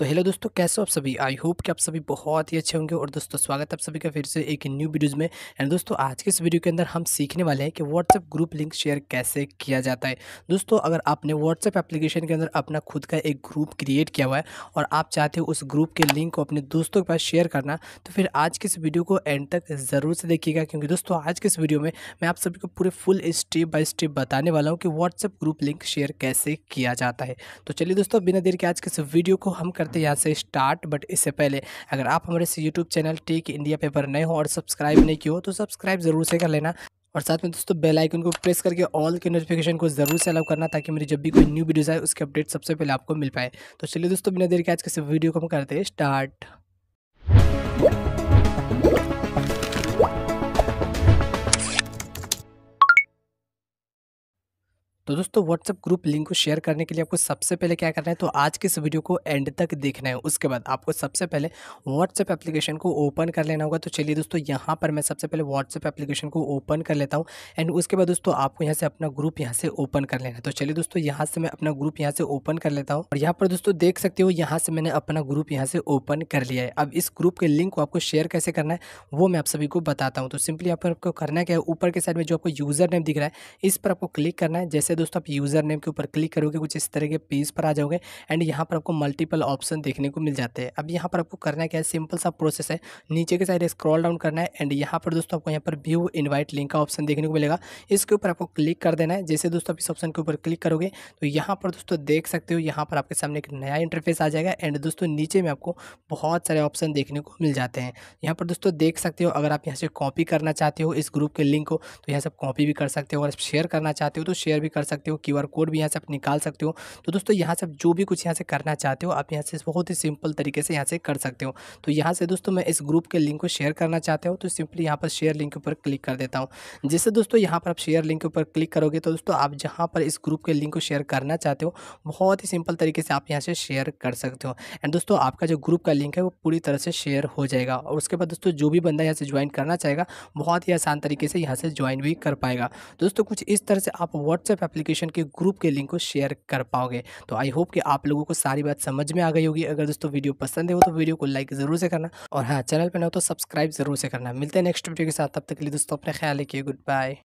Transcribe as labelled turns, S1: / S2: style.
S1: तो हेलो दोस्तों कैसे हो आप सभी आई होप कि आप सभी बहुत ही अच्छे होंगे और दोस्तों स्वागत है आप सभी का फिर से एक न्यू वीडियोज़ में एंड दोस्तों आज के इस वीडियो के अंदर हम सीखने वाले हैं कि व्हाट्सएप ग्रुप लिंक शेयर कैसे किया जाता है दोस्तों अगर आपने व्हाट्सएप एप्लीकेशन के अंदर अपना खुद का एक ग्रुप क्रिएट किया हुआ है और आप चाहते हो उस ग्रुप के लिंक को अपने दोस्तों के पास शेयर करना तो फिर आज के इस वीडियो को एंड तक ज़रूर से देखिएगा क्योंकि दोस्तों आज के इस वीडियो में मैं आप सभी को पूरे फुल स्टेप बाय स्टेप बताने वाला हूँ कि व्हाट्सएप ग्रुप लिंक शेयर कैसे किया जाता है तो चलिए दोस्तों बिना देर के आज के इस वीडियो को हम करते हैं यहाँ से स्टार्ट बट इससे पहले अगर आप हमारे से YouTube channel Tech India Paper नए हो और सब्सक्राइब नहीं किए हो तो सब्सक्राइब ज़रूर से कर लेना और साथ में दोस्तों बेल आइकन को प्रेस करके ऑल के नोटिफिकेशन को जरूर से अलाउ करना ताकि मेरी जब भी कोई न्यू वीडियोज़ आए उसके अपडेट सबसे पहले आपको मिल पाए तो चलिए दोस्तों बिना देर के आज के वीडियो को हम करते हैं स्टार्ट तो दोस्तों व्हाट्सअप ग्रुप लिंक को शेयर करने के लिए आपको सबसे पहले क्या करना है तो आज के इस वीडियो को एंड तक देखना है उसके बाद आपको सबसे पहले व्हाट्सएप एप्लीकेशन को ओपन कर लेना होगा तो चलिए दोस्तों यहाँ पर मैं सबसे पहले व्हाट्सएप एप्लीकेशन को ओपन कर लेता हूँ एंड उसके बाद दोस्तों आपको यहाँ से अपना ग्रुप यहाँ से ओपन कर लेना है तो चलिए दोस्तों यहाँ से मैं अपना ग्रुप यहाँ से ओपन कर लेता हूँ और यहाँ पर दोस्तों देख सकते हो यहाँ से मैंने अपना ग्रुप यहाँ से ओपन कर लिया है अब इस ग्रुप के लिंक को आपको शेयर कैसे करना है वो मैं आप सभी को बताता हूँ तो सिंपली यहाँ पर आपको करना क्या है ऊपर के साइड में जो आपको यूज़र नेम दिख रहा है इस पर आपको क्लिक करना है जैसे दोस्तों आप यूज़र नेम के ऊपर क्लिक करोगे कुछ इस तरह के पेज पर आ जाओगे एंड यहाँ पर आपको मल्टीपल ऑप्शन देखने को मिल जाते हैं अब यहाँ पर आपको करना क्या है सिंपल सा प्रोसेस है नीचे के साइड स्क्रॉल डाउन करना है एंड यहाँ पर दोस्तों आपको यहाँ पर व्यू इन्वाइट लिंक का ऑप्शन देखने को मिलेगा इसके ऊपर आपको क्लिक कर देना है जैसे दोस्तों आप इस ऑप्शन के ऊपर क्लिक करोगे तो यहाँ पर दोस्तों देख सकते हो यहाँ पर आपके सामने एक नया इंटरफेस आ जाएगा एंड दोस्तों नीचे में आपको बहुत सारे ऑप्शन देखने को मिल जाते हैं यहाँ पर दोस्तों देख सकते हो अगर आप यहाँ से कॉपी करना चाहते हो इस ग्रुप के लिंक को तो यहाँ से कॉपी भी कर सकते हो अगर शेयर करना चाहते हो तो शेयर भी कर सकते हो क्यू कोड भी यहाँ से आप निकाल सकते हो तो दोस्तों यहाँ से आप जो भी कुछ यहाँ से करना चाहते हो आप यहाँ से बहुत ही सिंपल तरीके से यहाँ से कर सकते हो तो यहाँ से दोस्तों मैं इस ग्रुप के लिंक को शेयर करना चाहते हो तो सिंपली यहाँ पर शेयर लिंक के ऊपर क्लिक कर देता हूँ जिससे दोस्तों यहाँ पर आप शेयर लिंक के ऊपर क्लिक करोगे तो दोस्तों आप जहाँ पर इस ग्रुप के लिंक को शेयर करना चाहते हो बहुत ही सिंपल तरीके से आप यहाँ से शेयर कर सकते हो एंड दोस्तों आपका जो ग्रुप का लिंक है वो पूरी तरह से शेयर हो जाएगा और उसके बाद दोस्तों जो भी बंदा यहाँ से ज्वाइन करना चाहेगा बहुत ही आसान तरीके से यहाँ से ज्वाइन भी कर पाएगा दोस्तों कुछ इस तरह से आप व्हाट्सएप एप्लीकेशन के ग्रुप के लिंक को शेयर कर पाओगे तो आई होप कि आप लोगों को सारी बात समझ में आ गई होगी अगर दोस्तों वीडियो पसंद है तो वीडियो को लाइक ज़रूर से करना और हाँ चैनल पर ना तो सब्सक्राइब ज़रूर से करना मिलते हैं नेक्स्ट वीडियो के साथ तब तक के लिए दोस्तों अपने ख्याल रखिए गुड बाय